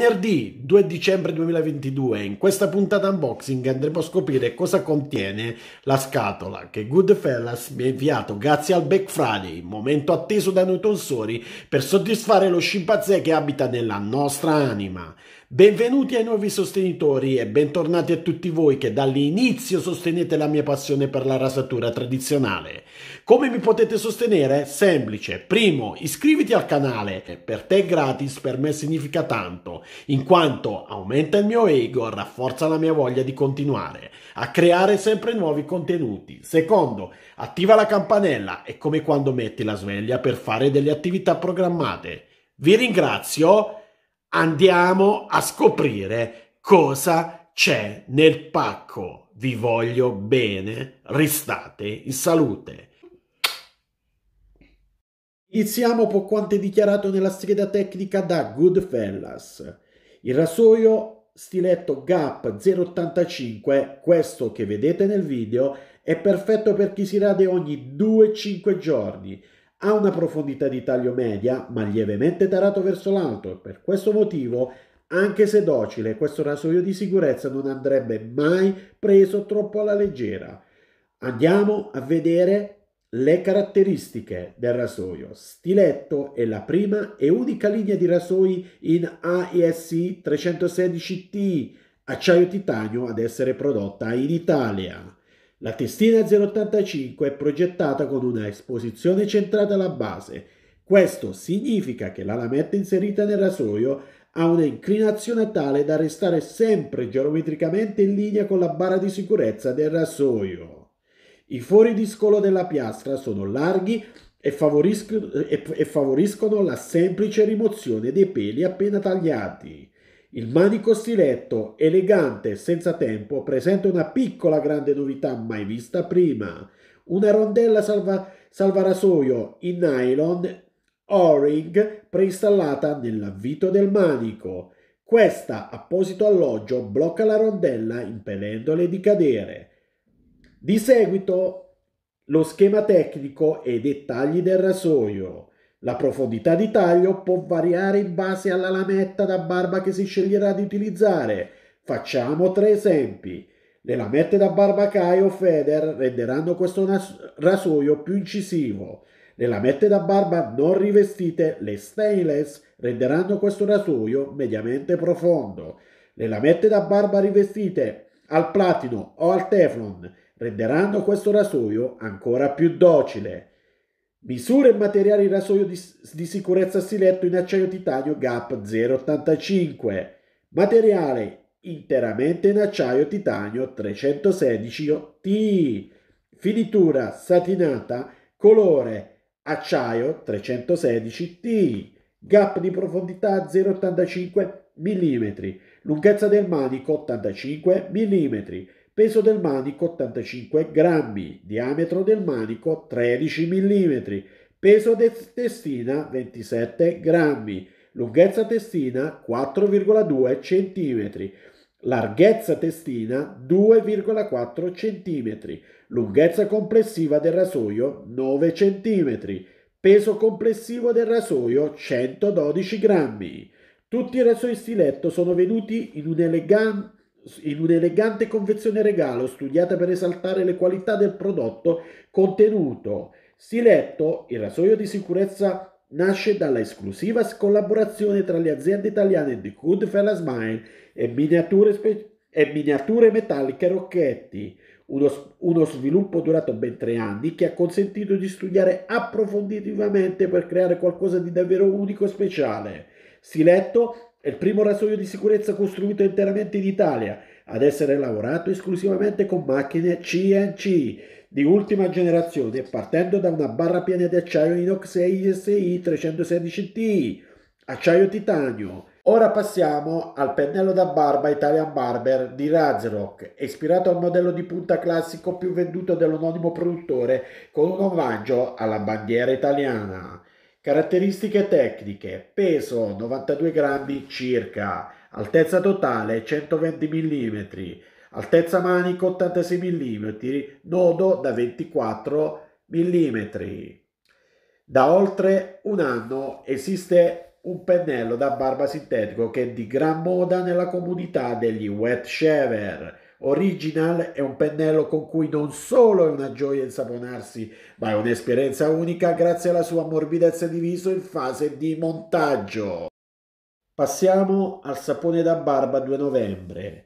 energy 2 dicembre 2022. In questa puntata unboxing andremo a scoprire cosa contiene la scatola che Goodfellas mi ha inviato grazie al Black Friday, momento atteso da noi tonsori per soddisfare lo scimpanzé che abita nella nostra anima. Benvenuti ai nuovi sostenitori e bentornati a tutti voi che dall'inizio sostenete la mia passione per la rasatura tradizionale. Come mi potete sostenere? Semplice. Primo, iscriviti al canale. Per te è gratis, per me significa tanto, in quanto quanto aumenta il mio ego, rafforza la mia voglia di continuare a creare sempre nuovi contenuti. Secondo, attiva la campanella, è come quando metti la sveglia per fare delle attività programmate. Vi ringrazio, andiamo a scoprire cosa c'è nel pacco. Vi voglio bene, restate in salute. Iniziamo con quanto è dichiarato nella scheda tecnica da Goodfellas. Il rasoio stiletto Gap 085, questo che vedete nel video, è perfetto per chi si rade ogni 2-5 giorni. Ha una profondità di taglio media, ma lievemente tarato verso l'alto per questo motivo, anche se docile, questo rasoio di sicurezza non andrebbe mai preso troppo alla leggera. Andiamo a vedere le caratteristiche del rasoio. Stiletto è la prima e unica linea di rasoi in AESI 316T, acciaio titanio ad essere prodotta in Italia. La testina 085 è progettata con una esposizione centrata alla base. Questo significa che la lametta inserita nel rasoio ha una inclinazione tale da restare sempre geometricamente in linea con la barra di sicurezza del rasoio. I fori di scolo della piastra sono larghi e favoriscono, e, e favoriscono la semplice rimozione dei peli appena tagliati. Il manico stiletto, elegante e senza tempo, presenta una piccola grande novità mai vista prima. Una rondella salva, salvarasoio in nylon O-ring preinstallata nell'avvito del manico. Questa, apposito alloggio, blocca la rondella impedendole di cadere. Di seguito lo schema tecnico e i dettagli del rasoio. La profondità di taglio può variare in base alla lametta da barba che si sceglierà di utilizzare. Facciamo tre esempi. Le lamette da barba Kai o Feder renderanno questo rasoio più incisivo. Le lamette da barba non rivestite, le stainless, renderanno questo rasoio mediamente profondo. Le lamette da barba rivestite al platino o al teflon renderanno questo rasoio ancora più docile. Misure e materiali rasoio di, di sicurezza stiletto in acciaio titanio GAP 085. Materiale interamente in acciaio titanio 316 T. Finitura satinata colore acciaio 316 T, gap di profondità 0,85 mm, lunghezza del manico 85 mm, peso del manico 85 grammi, diametro del manico 13 mm, peso de- testina 27 grammi, lunghezza testina 4,2 cm, larghezza testina 2,4 cm, lunghezza complessiva del rasoio 9 cm, peso complessivo del rasoio 112 grammi. Tutti i rasoi stiletto sono venuti in un elegante in un'elegante confezione regalo studiata per esaltare le qualità del prodotto contenuto. Stiletto, il rasoio di sicurezza nasce dalla esclusiva collaborazione tra le aziende italiane di Goodfellas Mine e miniature, spe- e miniature metalliche Rocchetti, uno, uno, sviluppo durato ben tre anni che ha consentito di studiare approfonditivamente per creare qualcosa di davvero unico e speciale. Stiletto è il primo rasoio di sicurezza costruito interamente in Italia ad essere lavorato esclusivamente con macchine CNC di ultima generazione partendo da una barra piena di acciaio inox ISI 316 t acciaio titanio. Ora passiamo al pennello da barba Italian Barber di Razrock, ispirato al modello di punta classico più venduto dell'anonimo produttore con un omaggio alla bandiera italiana. Caratteristiche tecniche, peso 92 grammi circa, altezza totale 120 mm, altezza manico 86 mm, nodo da 24 mm. Da oltre un anno esiste un pennello da barba sintetico che è di gran moda nella comunità degli wet shaver Original è un pennello con cui non solo è una gioia insaponarsi, ma è un'esperienza unica grazie alla sua morbidezza di viso in fase di montaggio. Passiamo al sapone da barba 2 novembre.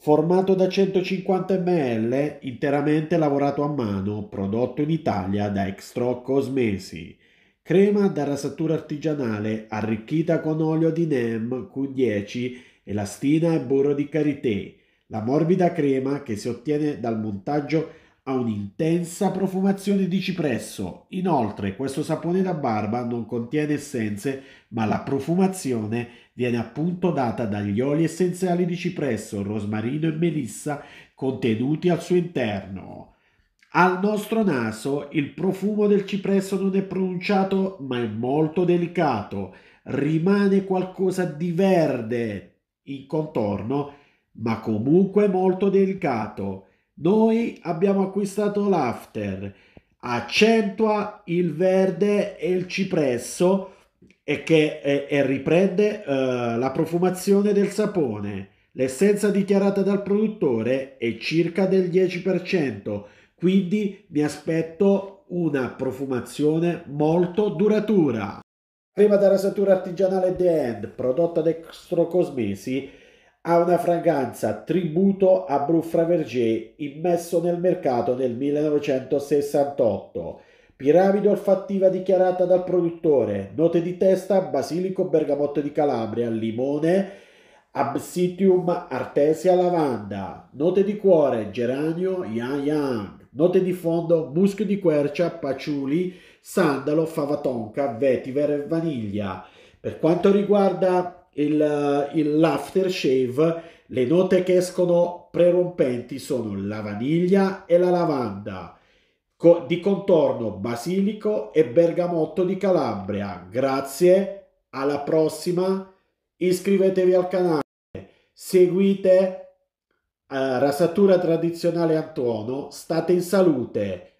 Formato da 150 ml, interamente lavorato a mano, prodotto in Italia da Extro Cosmesi. Crema da rasatura artigianale, arricchita con olio di NEM Q10, elastina e burro di karité la morbida crema che si ottiene dal montaggio ha un'intensa profumazione di cipresso. Inoltre, questo sapone da barba non contiene essenze, ma la profumazione viene appunto data dagli oli essenziali di cipresso, rosmarino e melissa contenuti al suo interno. Al nostro naso il profumo del cipresso non è pronunciato, ma è molto delicato. Rimane qualcosa di verde in contorno ma comunque molto delicato. Noi abbiamo acquistato l'after, accentua il verde e il cipresso e, che, e, e riprende uh, la profumazione del sapone. L'essenza dichiarata dal produttore è circa del 10%, quindi mi aspetto una profumazione molto duratura. Prima della rasatura artigianale The End, prodotta da Extro Cosmesi, ha una fragranza tributo a Bruffra Verger immesso nel mercato nel 1968. Piramide olfattiva dichiarata dal produttore, note di testa, basilico, bergamotto di Calabria, limone, absitium, artesia, lavanda, note di cuore, geranio, yang yang, note di fondo, muschio di quercia, paciuli, sandalo, fava tonka, vetiver e vaniglia. Per quanto riguarda il, eh, il, l'aftershave, le note che escono prerompenti sono la vaniglia e la lavanda, co- di contorno basilico e bergamotto di Calabria. Grazie, alla prossima, iscrivetevi al canale, seguite eh, Rasatura Tradizionale Antuono, state in salute.